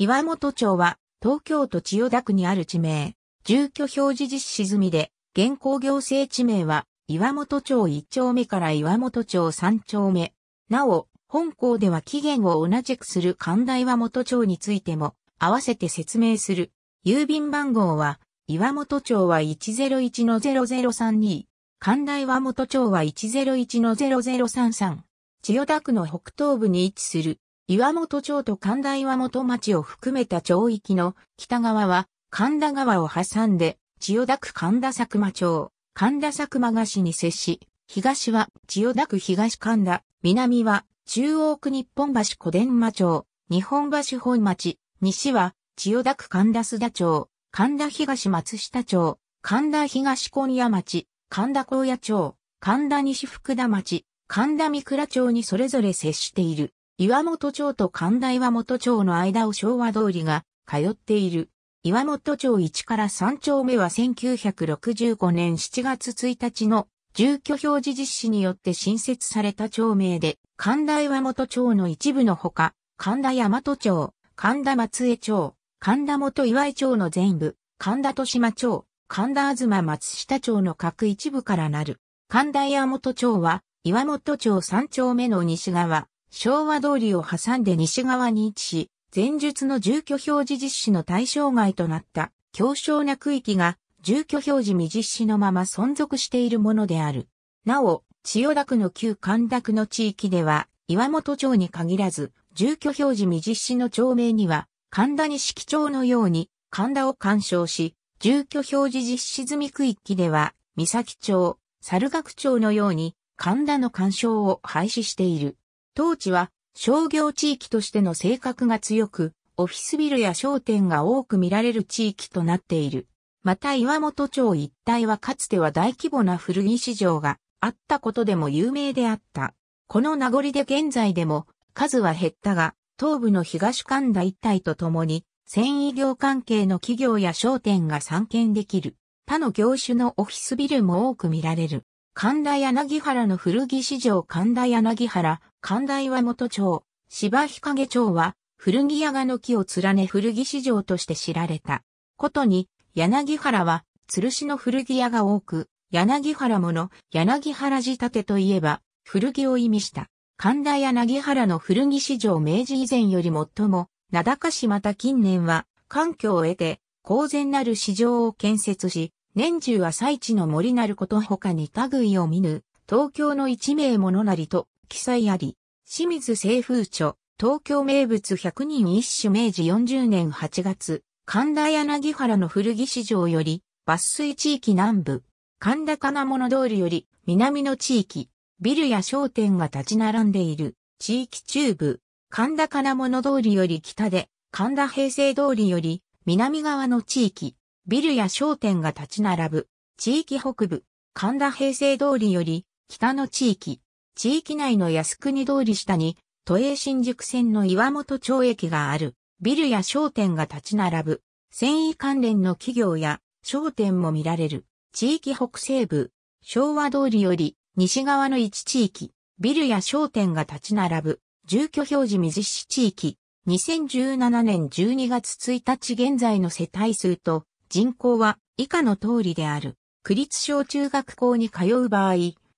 岩本町は、東京都千代田区にある地名、住居表示実施済みで、現行行政地名は、岩本町1丁目から岩本町3丁目。なお、本校では期限を同じくする神田岩本町についても、合わせて説明する。郵便番号は、岩本町は101-0032、神田岩本町は101-0033、千代田区の北東部に位置する岩本町と神田岩本町を含めた町域の北側は神田川を挟んで千代田区神田佐久間町、神田佐久間が市に接し、東は千代田区東神田、南は中央区日本橋小伝馬町、日本橋本町、西は千代田区神田須田町、神田東松下町、神田東小宮町、神田高野町、神田西福田町、神田三倉町にそれぞれ接している。岩本町と神田岩本町の間を昭和通りが通っている。岩本町1から3丁目は1965年7月1日の住居表示実施によって新設された町名で、神田岩本町の一部のほか、神田大和町、神田松江町、神田元岩井町の全部、神田豊島町、神田東松下町の各一部からなる。神田岩本町は、岩本町3丁目の西側、昭和通りを挟んで西側に位置し、前述の住居表示実施の対象外となった強小な区域が住居表示未実施のまま存続しているものである。なお、千代田区の旧神田区の地域では、岩本町に限らず、住居表示未実施の町名には、神田西錦町のように、神田を干渉し、住居表示実施済み区域では、三崎町、猿楽町のように、神田の干渉を廃止している。当地は商業地域としての性格が強く、オフィスビルや商店が多く見られる地域となっている。また岩本町一帯はかつては大規模な古着市場があったことでも有名であった。この名残で現在でも数は減ったが、東部の東神田一帯とともに、繊維業関係の企業や商店が参見できる。他の業種のオフィスビルも多く見られる。神田柳原の古着市場神田柳原、神田岩本町、芝日陰町は、古着屋が軒を連ね古着市場として知られた。ことに、柳原は、吊るしの古着屋が多く、柳原もの、柳原仕立てといえば、古着を意味した。神田柳原の古着市場明治以前より最も、名高しまた近年は、環境を得て、公然なる市場を建設し、年中朝市の森なること他に類を見ぬ、東京の一名物なりと記載あり、清水清風著、東京名物100人一首明治40年8月、神田柳原の古着市場より、抜粋地域南部、神田金物通りより南の地域、ビルや商店が立ち並んでいる地域中部、神田金物通りより北で、神田平成通りより南側の地域、ビルや商店が立ち並ぶ、地域北部、神田平成通りより、北の地域、地域内の靖国通り下に、都営新宿線の岩本町駅がある、ビルや商店が立ち並ぶ、繊維関連の企業や商店も見られる、地域北西部、昭和通りより西側の一地域、ビルや商店が立ち並ぶ、住居表示水市地域、2017年12月1日現在の世帯数と、人口は以下の通りである。区立小中学校に通う場合、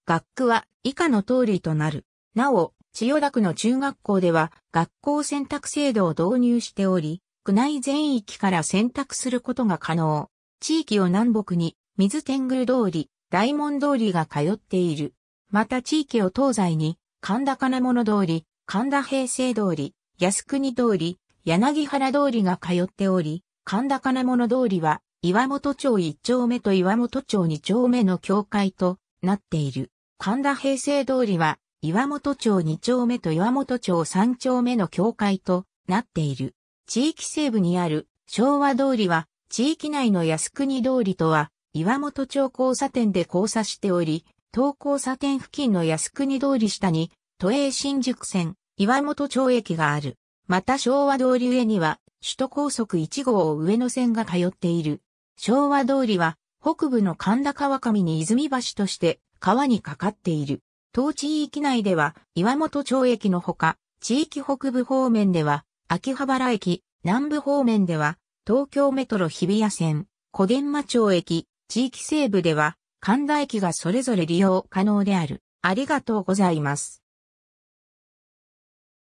学区は以下の通りとなる。なお、千代田区の中学校では学校選択制度を導入しており、区内全域から選択することが可能。地域を南北に水天狗通り、大門通りが通っている。また地域を東西に神田金物通り、神田平成通り、靖国通り、柳原通りが通っており、神田金物通りは、岩本町一丁目と岩本町二丁目の境界となっている。神田平成通りは、岩本町二丁目と岩本町三丁目の境界となっている。地域西部にある昭和通りは、地域内の靖国通りとは、岩本町交差点で交差しており、東交差点付近の靖国通り下に、都営新宿線、岩本町駅がある。また昭和通り上には、首都高速1号を上野線が通っている。昭和通りは北部の神田川上に泉橋として川にかかっている。当地域内では岩本町駅のほか、地域北部方面では秋葉原駅、南部方面では東京メトロ日比谷線、小伝馬町駅、地域西部では神田駅がそれぞれ利用可能である。ありがとうございます。